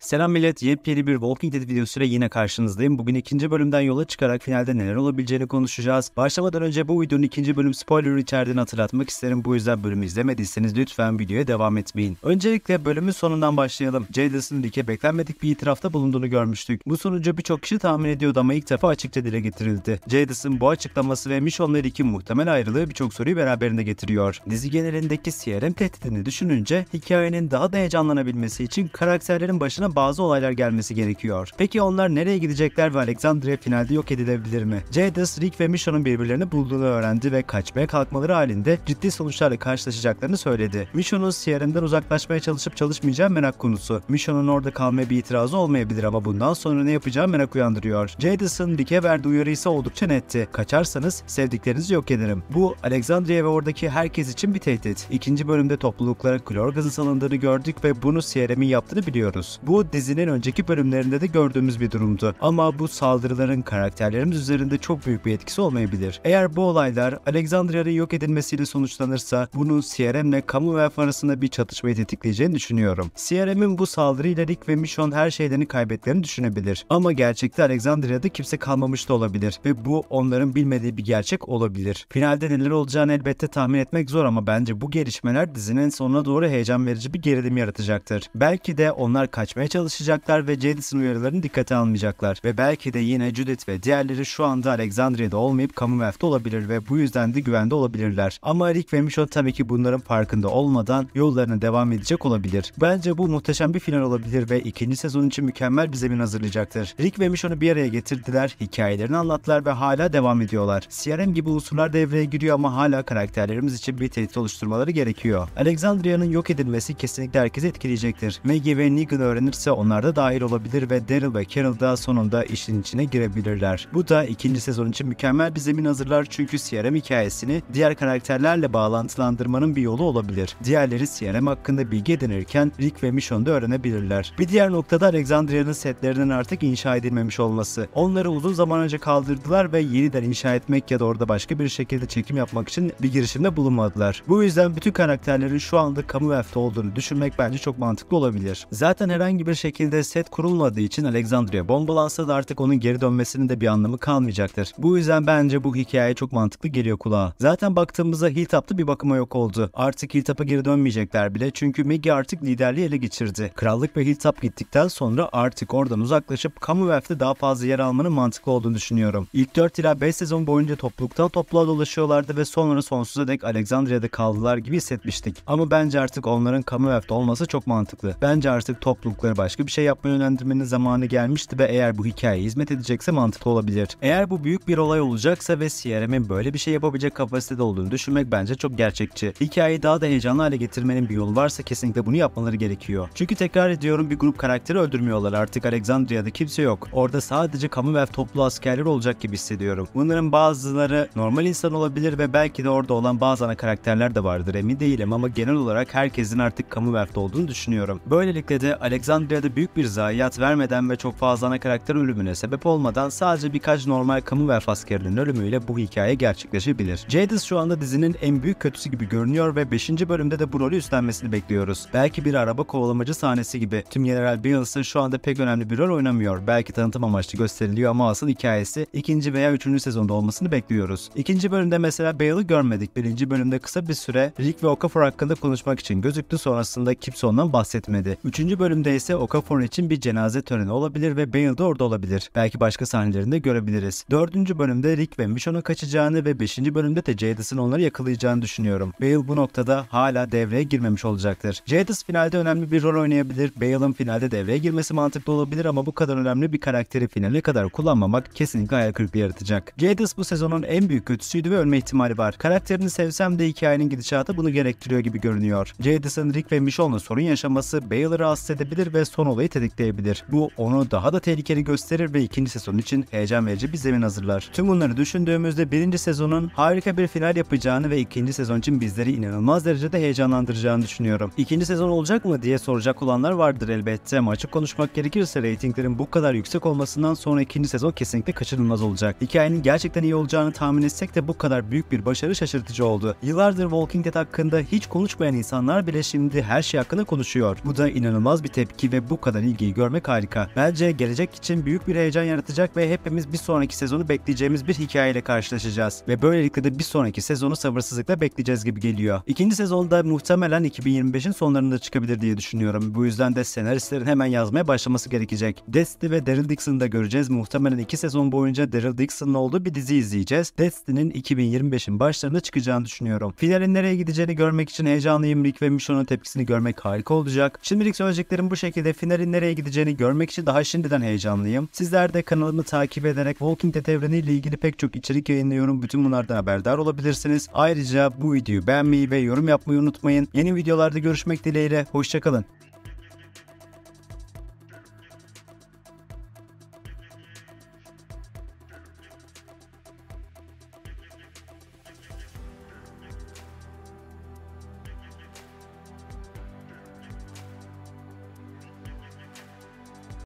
Selam millet, yepyeni bir Walking Dead videosuyla yine karşınızdayım. Bugün ikinci bölümden yola çıkarak finalde neler olabileceğini konuşacağız. Başlamadan önce bu videonun ikinci bölüm spoiler içerdiğini hatırlatmak isterim. Bu yüzden bölümü izlemediyseniz lütfen videoya devam etmeyin. Öncelikle bölümün sonundan başlayalım. Jadis'in Rick'e beklenmedik bir itirafta bulunduğunu görmüştük. Bu sonucu birçok kişi tahmin ediyordu ama ilk defa açıkça dile getirildi. Jadis'in bu açıklaması ve Michonne'la Rick'in muhtemel ayrılığı birçok soruyu beraberinde getiriyor. Dizi genelindeki CRM tehdidini düşününce hikayenin daha da heyecanlanabilmesi için karakterlerin başına başlarına bazı olaylar gelmesi gerekiyor. Peki onlar nereye gidecekler ve Alexandria finalde yok edilebilir mi? Jadis, Rick ve Misha'nın birbirlerini bulduğunu öğrendi ve kaçmaya kalkmaları halinde ciddi sonuçlarla karşılaşacaklarını söyledi. Misha'nın CRM'den uzaklaşmaya çalışıp çalışmayacağı merak konusu. Misha'nın orada kalmaya bir itirazı olmayabilir ama bundan sonra ne yapacağı merak uyandırıyor. Jadis'ın Rick'e verdiği uyarı ise oldukça netti. Kaçarsanız sevdiklerinizi yok ederim. Bu Alexandria ve oradaki herkes için bir tehdit. İkinci bölümde topluluklara klor gazı salındığını gördük ve bunu CRM'in yaptığını biliyoruz. Bu bu dizinin önceki bölümlerinde de gördüğümüz bir durumdu. Ama bu saldırıların karakterlerimiz üzerinde çok büyük bir etkisi olmayabilir. Eğer bu olaylar Alexandria'nın yok edilmesiyle sonuçlanırsa bunun CRM kamu Commonwealth arasında bir çatışmayı tetikleyeceğini düşünüyorum. CRM'in bu saldırıyla Rick ve Michonne her şeylerini kaybetlerini düşünebilir. Ama gerçekte Alexandria'da kimse kalmamış da olabilir ve bu onların bilmediği bir gerçek olabilir. Finalde neler olacağını elbette tahmin etmek zor ama bence bu gelişmeler dizinin sonuna doğru heyecan verici bir gerilim yaratacaktır. Belki de onlar kaçmaya korumaya çalışacaklar ve Jadis'in uyarılarını dikkate almayacaklar. Ve belki de yine Judith ve diğerleri şu anda Alexandria'da olmayıp Commonwealth'te olabilir ve bu yüzden de güvende olabilirler. Ama Rick ve Michonne tabii ki bunların farkında olmadan yollarına devam edecek olabilir. Bence bu muhteşem bir final olabilir ve ikinci sezon için mükemmel bir zemin hazırlayacaktır. Rick ve Michonne'u bir araya getirdiler, hikayelerini anlattılar ve hala devam ediyorlar. CRM gibi unsurlar devreye giriyor ama hala karakterlerimiz için bir tehdit oluşturmaları gerekiyor. Alexandria'nın yok edilmesi kesinlikle herkesi etkileyecektir. Maggie ve Negan öğrenirse isterse onlar da dahil olabilir ve Daryl ve Carol da sonunda işin içine girebilirler. Bu da ikinci sezon için mükemmel bir zemin hazırlar çünkü CRM hikayesini diğer karakterlerle bağlantılandırmanın bir yolu olabilir. Diğerleri CRM hakkında bilgi edinirken Rick ve Michonne da öğrenebilirler. Bir diğer noktada Alexandria'nın setlerinin artık inşa edilmemiş olması. Onları uzun zaman önce kaldırdılar ve yeniden inşa etmek ya da orada başka bir şekilde çekim yapmak için bir girişimde bulunmadılar. Bu yüzden bütün karakterlerin şu anda Commonwealth'te olduğunu düşünmek bence çok mantıklı olabilir. Zaten herhangi bir bir şekilde set kurulmadığı için Alexandria bombalansa da artık onun geri dönmesinin de bir anlamı kalmayacaktır. Bu yüzden bence bu hikaye çok mantıklı geliyor kulağa. Zaten baktığımızda Hilltop'ta bir bakıma yok oldu. Artık Hilltop'a geri dönmeyecekler bile çünkü Maggie artık liderliği ele geçirdi. Krallık ve Hilltop gittikten sonra artık oradan uzaklaşıp Commonwealth'te daha fazla yer almanın mantıklı olduğunu düşünüyorum. İlk 4 ila 5 sezon boyunca topluluktan topluğa dolaşıyorlardı ve sonra sonsuza dek Alexandria'da kaldılar gibi hissetmiştik. Ama bence artık onların Commonwealth'te olması çok mantıklı. Bence artık toplulukları başka bir şey yapmaya yönlendirmenin zamanı gelmişti ve eğer bu hikayeye hizmet edecekse mantıklı olabilir. Eğer bu büyük bir olay olacaksa ve CRM'in böyle bir şey yapabilecek kapasitede olduğunu düşünmek bence çok gerçekçi. Hikayeyi daha da heyecanlı hale getirmenin bir yolu varsa kesinlikle bunu yapmaları gerekiyor. Çünkü tekrar ediyorum bir grup karakteri öldürmüyorlar artık Alexandria'da kimse yok. Orada sadece kamu ve toplu askerler olacak gibi hissediyorum. Bunların bazıları normal insan olabilir ve belki de orada olan bazı ana karakterler de vardır emin değilim ama genel olarak herkesin artık kamu olduğunu düşünüyorum. Böylelikle de Alexandria Hollywood'a da büyük bir zayiat vermeden ve çok fazla ana karakter ölümüne sebep olmadan sadece birkaç normal kamu ve askerinin ölümüyle bu hikaye gerçekleşebilir. Jadis şu anda dizinin en büyük kötüsü gibi görünüyor ve 5. bölümde de bu rolü üstlenmesini bekliyoruz. Belki bir araba kovalamacı sahnesi gibi. Tüm General Beyoncé şu anda pek önemli bir rol oynamıyor. Belki tanıtım amaçlı gösteriliyor ama asıl hikayesi 2. veya 3. sezonda olmasını bekliyoruz. 2. bölümde mesela Bale'ı görmedik. 1. bölümde kısa bir süre Rick ve Okafor hakkında konuşmak için gözüktü sonrasında kimse ondan bahsetmedi. 3. bölümde ise ise Okafor için bir cenaze töreni olabilir ve Bale de orada olabilir. Belki başka sahnelerinde görebiliriz. Dördüncü bölümde Rick ve Michonne'un kaçacağını ve beşinci bölümde de Jadis'in onları yakalayacağını düşünüyorum. Bale bu noktada hala devreye girmemiş olacaktır. Jadis finalde önemli bir rol oynayabilir. Bale'ın finalde devreye girmesi mantıklı olabilir ama bu kadar önemli bir karakteri finale kadar kullanmamak kesinlikle hayal kırıklığı yaratacak. Jadis bu sezonun en büyük kötüsüydü ve ölme ihtimali var. Karakterini sevsem de hikayenin gidişatı bunu gerektiriyor gibi görünüyor. Jadis'in Rick ve Michonne'la sorun yaşaması Bale'ı rahatsız edebilir ve ve son olayı tetikleyebilir. Bu onu daha da tehlikeli gösterir ve ikinci sezon için heyecan verici bir zemin hazırlar. Tüm bunları düşündüğümüzde birinci sezonun harika bir final yapacağını ve ikinci sezon için bizleri inanılmaz derecede heyecanlandıracağını düşünüyorum. İkinci sezon olacak mı diye soracak olanlar vardır elbette ama açık konuşmak gerekirse reytinglerin bu kadar yüksek olmasından sonra ikinci sezon kesinlikle kaçınılmaz olacak. Hikayenin gerçekten iyi olacağını tahmin etsek de bu kadar büyük bir başarı şaşırtıcı oldu. Yıllardır Walking Dead hakkında hiç konuşmayan insanlar bile şimdi her şey hakkında konuşuyor. Bu da inanılmaz bir tepki ve bu kadar ilgiyi görmek harika. Bence gelecek için büyük bir heyecan yaratacak ve hepimiz bir sonraki sezonu bekleyeceğimiz bir hikayeyle karşılaşacağız. Ve böylelikle de bir sonraki sezonu sabırsızlıkla bekleyeceğiz gibi geliyor. İkinci sezonda muhtemelen 2025'in sonlarında çıkabilir diye düşünüyorum. Bu yüzden de senaristlerin hemen yazmaya başlaması gerekecek. Destiny ve Daryl Dixon'ı da göreceğiz. Muhtemelen iki sezon boyunca Daryl Dixon'ın olduğu bir dizi izleyeceğiz. Destiny'nin 2025'in başlarında çıkacağını düşünüyorum. Finalin nereye gideceğini görmek için heyecanlıyım. Rick ve Michonne'un tepkisini görmek harika olacak. Şimdilik söyleyeceklerim bu şekilde Belki finalin nereye gideceğini görmek için daha şimdiden heyecanlıyım. Sizler de kanalımı takip ederek Walking Dead evreniyle ilgili pek çok içerik yayınlıyorum. Bütün bunlardan haberdar olabilirsiniz. Ayrıca bu videoyu beğenmeyi ve yorum yapmayı unutmayın. Yeni videolarda görüşmek dileğiyle. Hoşçakalın.